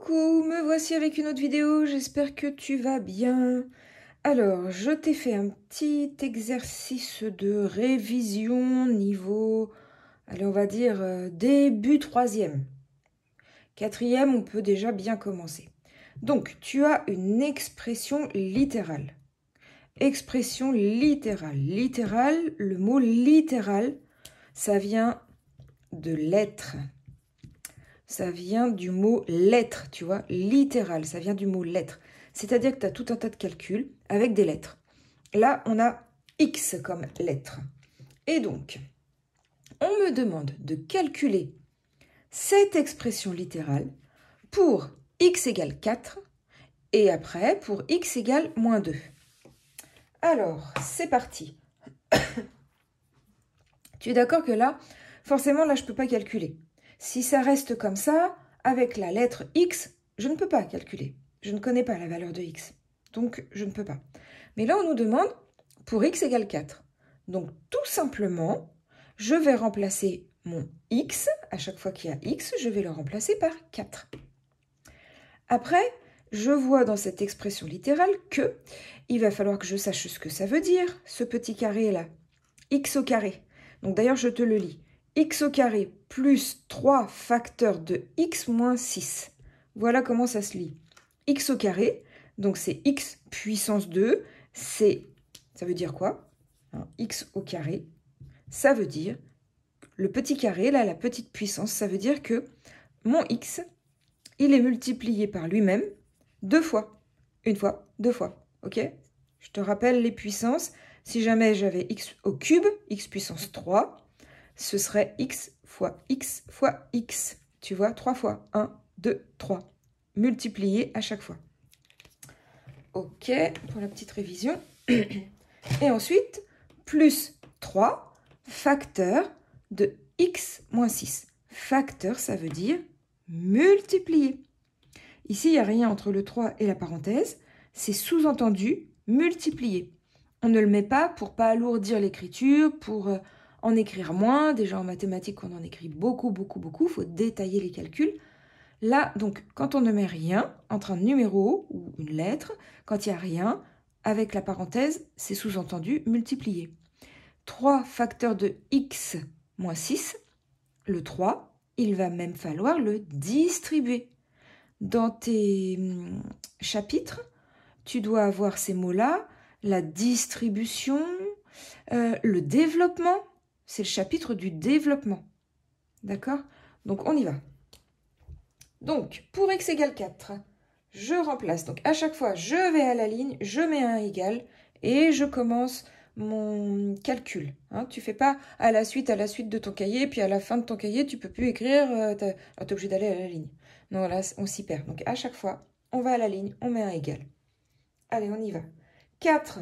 Coucou, me voici avec une autre vidéo, j'espère que tu vas bien. Alors, je t'ai fait un petit exercice de révision niveau, allez on va dire euh, début troisième. Quatrième, on peut déjà bien commencer. Donc, tu as une expression littérale. Expression littérale. Littérale, le mot littéral, ça vient de l'être ça vient du mot lettre, tu vois, littéral, ça vient du mot lettre. C'est-à-dire que tu as tout un tas de calculs avec des lettres. Là, on a X comme lettre. Et donc, on me demande de calculer cette expression littérale pour x égale 4 et après pour x égale moins 2. Alors, c'est parti. tu es d'accord que là, forcément, là, je ne peux pas calculer. Si ça reste comme ça, avec la lettre x, je ne peux pas calculer. Je ne connais pas la valeur de x. Donc, je ne peux pas. Mais là, on nous demande pour x égale 4. Donc, tout simplement, je vais remplacer mon x, à chaque fois qu'il y a x, je vais le remplacer par 4. Après, je vois dans cette expression littérale que il va falloir que je sache ce que ça veut dire, ce petit carré là, x au carré. Donc d'ailleurs, je te le lis x au carré plus 3 facteur de x moins 6. Voilà comment ça se lit. x au carré, donc c'est x puissance 2, c'est, ça veut dire quoi hein, x au carré, ça veut dire, le petit carré, là, la petite puissance, ça veut dire que mon x, il est multiplié par lui-même deux fois. Une fois, deux fois, ok Je te rappelle les puissances. Si jamais j'avais x au cube, x puissance 3, ce serait x fois x fois x. Tu vois, 3 fois 1, 2, 3. Multiplié à chaque fois. Ok, pour la petite révision. Et ensuite, plus 3 facteur de x moins 6. Facteur, ça veut dire multiplier. Ici, il n'y a rien entre le 3 et la parenthèse. C'est sous-entendu multiplier. On ne le met pas pour pas alourdir l'écriture, pour euh, en écrire moins. Déjà en mathématiques, on en écrit beaucoup, beaucoup, beaucoup. Il faut détailler les calculs. Là, donc, quand on ne met rien entre un numéro ou une lettre, quand il n'y a rien, avec la parenthèse, c'est sous-entendu multiplier. 3 facteurs de x moins 6, le 3, il va même falloir le distribuer. Dans tes hum, chapitres, tu dois avoir ces mots-là, la distribution, euh, le développement, c'est le chapitre du développement. D'accord Donc, on y va. Donc, pour x égale 4, je remplace. Donc, à chaque fois, je vais à la ligne, je mets un égal et je commence mon calcul. Hein, tu fais pas à la suite, à la suite de ton cahier, puis à la fin de ton cahier, tu peux plus écrire, euh, tu ah, es obligé d'aller à la ligne. Non, là, on s'y perd. Donc, à chaque fois, on va à la ligne, on met un égal. Allez, on y va. 4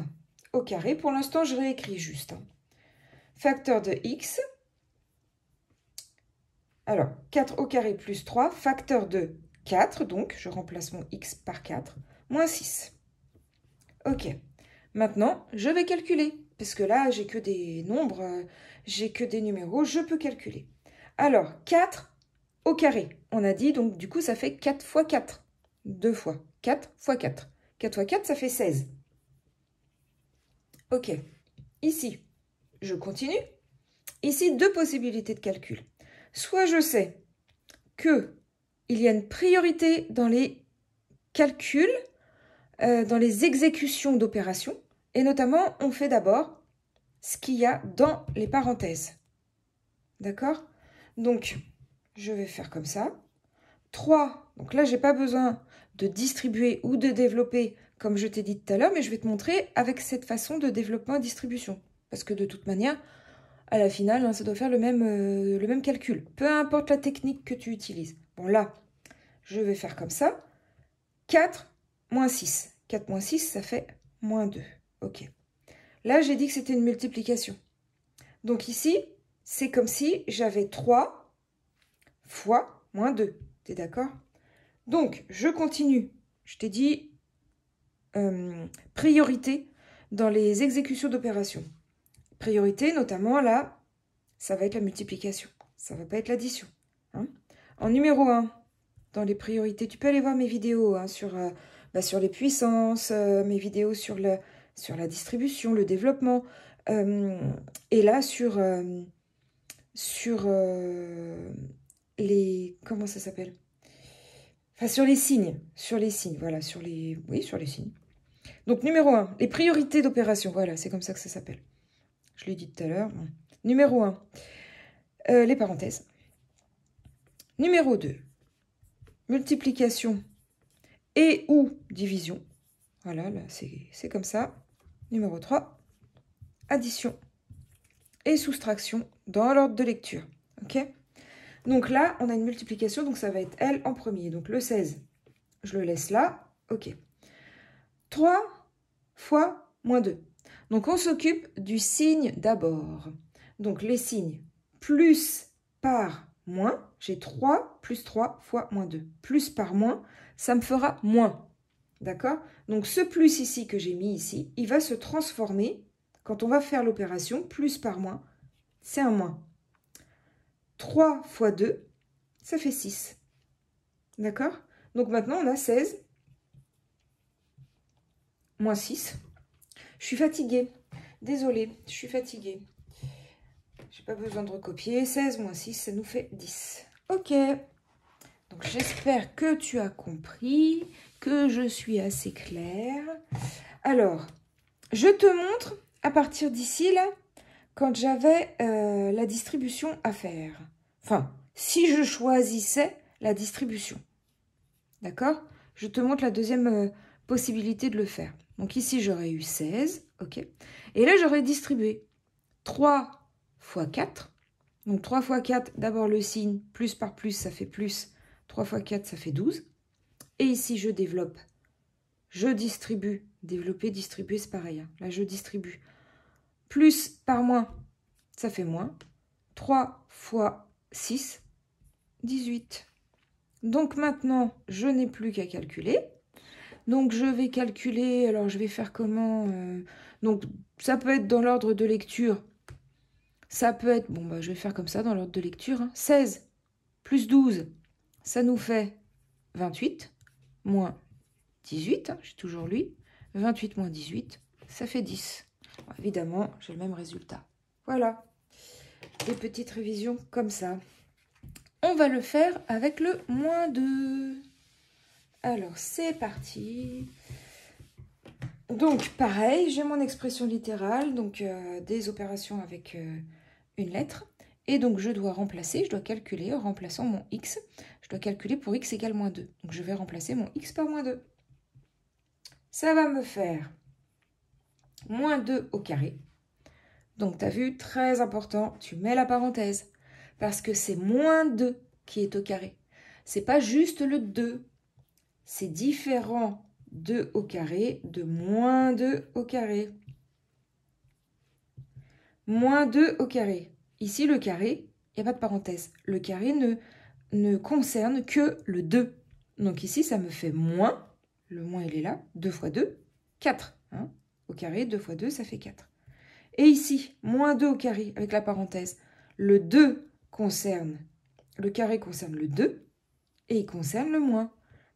au carré. Pour l'instant, je réécris juste. Hein facteur de x. Alors, 4 au carré plus 3, facteur de 4, donc je remplace mon x par 4, moins 6. Ok, maintenant je vais calculer, parce que là j'ai que des nombres, euh, j'ai que des numéros, je peux calculer. Alors, 4 au carré, on a dit, donc du coup ça fait 4 fois 4, 2 fois 4 fois 4. 4 fois 4, ça fait 16. Ok, ici, je continue. Ici, deux possibilités de calcul. Soit je sais que il y a une priorité dans les calculs, euh, dans les exécutions d'opérations, et notamment, on fait d'abord ce qu'il y a dans les parenthèses. D'accord Donc, je vais faire comme ça. 3, donc là, j'ai pas besoin de distribuer ou de développer, comme je t'ai dit tout à l'heure, mais je vais te montrer avec cette façon de développement et distribution. Parce que de toute manière, à la finale, hein, ça doit faire le même, euh, le même calcul. Peu importe la technique que tu utilises. Bon là, je vais faire comme ça. 4 moins 6. 4 moins 6, ça fait moins 2. Ok. Là, j'ai dit que c'était une multiplication. Donc ici, c'est comme si j'avais 3 fois moins 2. T'es d'accord Donc, je continue. Je t'ai dit euh, priorité dans les exécutions d'opérations priorité, notamment là, ça va être la multiplication. Ça va pas être l'addition. Hein. En numéro 1, dans les priorités, tu peux aller voir mes vidéos hein, euh, bah, sur, les puissances, euh, mes vidéos sur, la distribution, le développement. Euh, et là, sur, sur les... Comment ça s'appelle Enfin, sur les signes. Sur les signes, voilà. Sur les, oui, sur les signes. Donc, numéro 1, les priorités d'opération. Voilà, c'est comme ça que ça s'appelle. Je l'ai dit tout à l'heure. Numéro 1, euh, les parenthèses. Numéro 2, multiplication et ou division. Voilà, ah là, c'est comme ça. Numéro 3, addition et soustraction dans l'ordre de lecture. OK Donc là, on a une multiplication, donc ça va être L en premier. Donc le 16, je le laisse là. OK. 3 fois moins 2. Donc, on s'occupe du signe d'abord. Donc, les signes plus par moins, j'ai 3 plus 3 fois moins 2. Plus par moins, ça me fera moins. D'accord Donc, ce plus ici que j'ai mis ici, il va se transformer, quand on va faire l'opération, plus par moins, c'est un moins. 3 fois 2, ça fait 6. D'accord Donc, maintenant, on a 16 moins 6. Je suis fatiguée. Désolée, je suis fatiguée. J'ai pas besoin de recopier. 16 moins 6, ça nous fait 10. Ok. Donc j'espère que tu as compris, que je suis assez claire. Alors, je te montre à partir d'ici, là, quand j'avais euh, la distribution à faire. Enfin, si je choisissais la distribution. D'accord Je te montre la deuxième euh, possibilité de le faire. Donc ici, j'aurais eu 16, ok. Et là, j'aurais distribué 3 fois 4. Donc 3 fois 4, d'abord le signe, plus par plus, ça fait plus. 3 fois 4, ça fait 12. Et ici, je développe, je distribue. Développer, distribuer, c'est pareil. Hein. Là, je distribue. Plus par moins, ça fait moins. 3 fois 6, 18. Donc maintenant, je n'ai plus qu'à calculer. Donc je vais calculer, alors je vais faire comment euh, Donc ça peut être dans l'ordre de lecture. Ça peut être, bon bah je vais faire comme ça dans l'ordre de lecture. 16 hein. plus 12, ça nous fait 28 moins 18, hein, j'ai toujours lui. 28 moins 18, ça fait 10. évidemment, j'ai le même résultat. Voilà, des petites révisions comme ça. On va le faire avec le moins 2. Alors, c'est parti. Donc, pareil, j'ai mon expression littérale, donc euh, des opérations avec euh, une lettre. Et donc, je dois remplacer, je dois calculer en remplaçant mon x. Je dois calculer pour x égale moins 2. Donc, je vais remplacer mon x par moins 2. Ça va me faire moins 2 au carré. Donc, tu as vu, très important, tu mets la parenthèse. Parce que c'est moins 2 qui est au carré. C'est pas juste le 2 c'est différent de au carré de moins 2 au carré. Moins 2 au carré. Ici, le carré, il n'y a pas de parenthèse. Le carré ne, concerne que le 2. Donc ici, ça me fait moins. Le moins, il est là. 2 fois 2, 4. Hein. au carré, 2 fois 2, ça fait 4. Et ici, moins 2 au carré, avec la parenthèse. Le 2 concerne, le carré concerne le 2, et il concerne le moins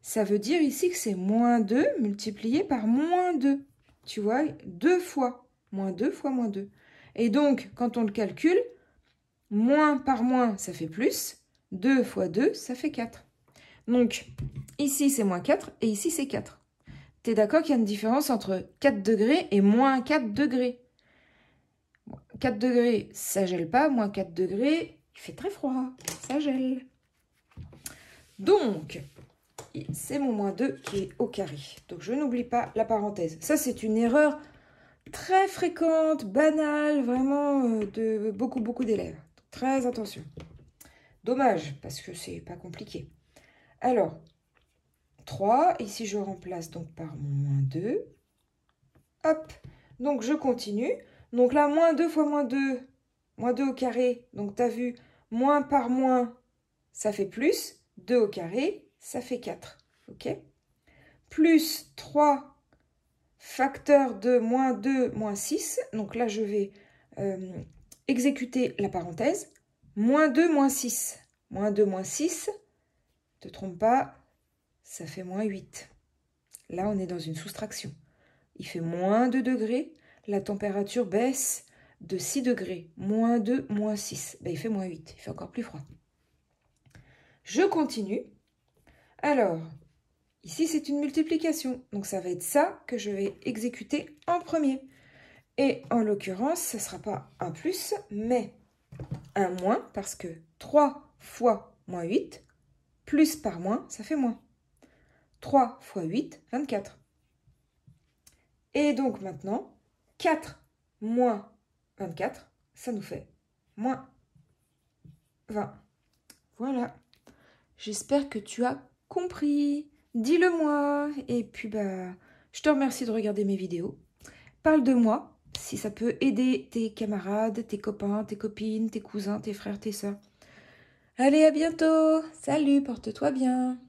ça veut dire ici que c'est moins 2 multiplié par moins 2. Tu vois, 2 fois. Moins 2 fois moins 2. Et donc, quand on le calcule, moins par moins, ça fait plus. 2 fois 2, ça fait 4. Donc, ici, c'est moins 4 et ici, c'est 4. Tu es d'accord qu'il y a une différence entre 4 degrés et moins 4 degrés 4 degrés, ça gèle pas. Moins 4 degrés, il fait très froid. Ça gèle. Donc, c'est mon moins 2 qui est au carré. Donc je n'oublie pas la parenthèse. Ça, c'est une erreur très fréquente, banale, vraiment euh, de beaucoup, beaucoup d'élèves. Très attention. Dommage, parce que c'est pas compliqué. Alors, 3, ici je remplace donc par mon moins 2. Hop, donc je continue. Donc là, moins 2 fois moins 2, moins 2 au carré. Donc tu as vu, moins par moins, ça fait plus. 2 au carré, ça fait 4. OK Plus 3 facteurs de moins 2 moins 6. Donc là, je vais euh, exécuter la parenthèse. Moins 2 moins 6. Moins 2 moins 6. Ne Te trompe pas, ça fait moins 8. Là, on est dans une soustraction. Il fait moins 2 degrés. La température baisse de 6 degrés. Moins 2, moins 6. Ben, il fait moins 8. Il fait encore plus froid. Je continue. Alors, ici, c'est une multiplication. Donc, ça va être ça que je vais exécuter en premier. Et en l'occurrence, ce ne sera pas un plus, mais un moins, parce que 3 fois moins 8, plus par moins, ça fait moins. 3 fois 8, 24. Et donc maintenant, 4 moins 24, ça nous fait moins 20. Voilà. J'espère que tu as compris, dis-le moi. Et puis, bah, je te remercie de regarder mes vidéos. Parle de moi si ça peut aider tes camarades, tes copains, tes copines, tes cousins, tes frères, tes soeurs. Allez, à bientôt Salut, porte-toi bien